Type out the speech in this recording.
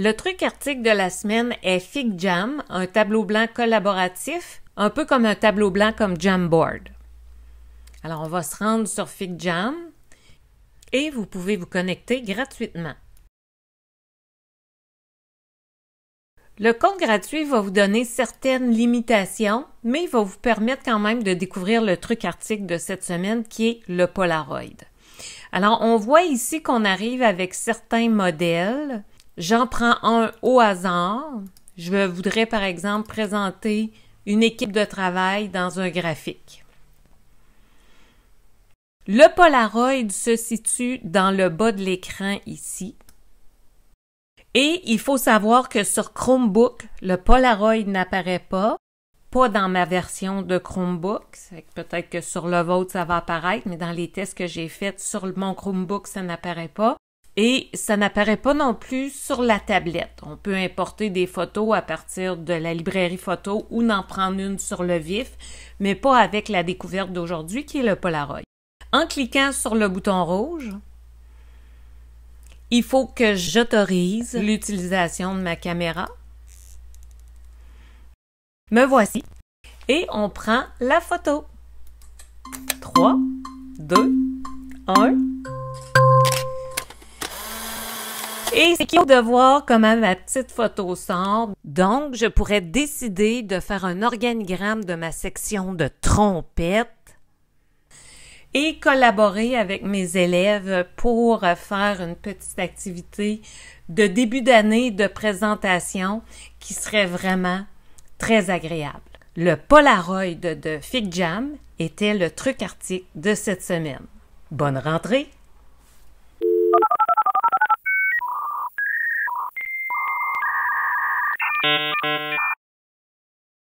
Le truc article de la semaine est FigJam, Jam, un tableau blanc collaboratif, un peu comme un tableau blanc comme Jamboard. Alors, on va se rendre sur FigJam Jam et vous pouvez vous connecter gratuitement. Le compte gratuit va vous donner certaines limitations, mais il va vous permettre quand même de découvrir le truc article de cette semaine qui est le Polaroid. Alors, on voit ici qu'on arrive avec certains modèles. J'en prends un au hasard. Je voudrais, par exemple, présenter une équipe de travail dans un graphique. Le Polaroid se situe dans le bas de l'écran ici. Et il faut savoir que sur Chromebook, le Polaroid n'apparaît pas, pas dans ma version de Chromebook. Peut-être que sur le vôtre, ça va apparaître, mais dans les tests que j'ai faits sur mon Chromebook, ça n'apparaît pas. Et ça n'apparaît pas non plus sur la tablette. On peut importer des photos à partir de la librairie photo ou n'en prendre une sur le vif, mais pas avec la découverte d'aujourd'hui qui est le Polaroid. En cliquant sur le bouton rouge, il faut que j'autorise l'utilisation de ma caméra. Me voici. Et on prend la photo. 3, 2, 1. Et c'est qu'il de voir comment ma petite photo sort. Donc, je pourrais décider de faire un organigramme de ma section de trompette et collaborer avec mes élèves pour faire une petite activité de début d'année de présentation qui serait vraiment très agréable. Le Polaroid de Fig Jam était le truc article de cette semaine. Bonne rentrée!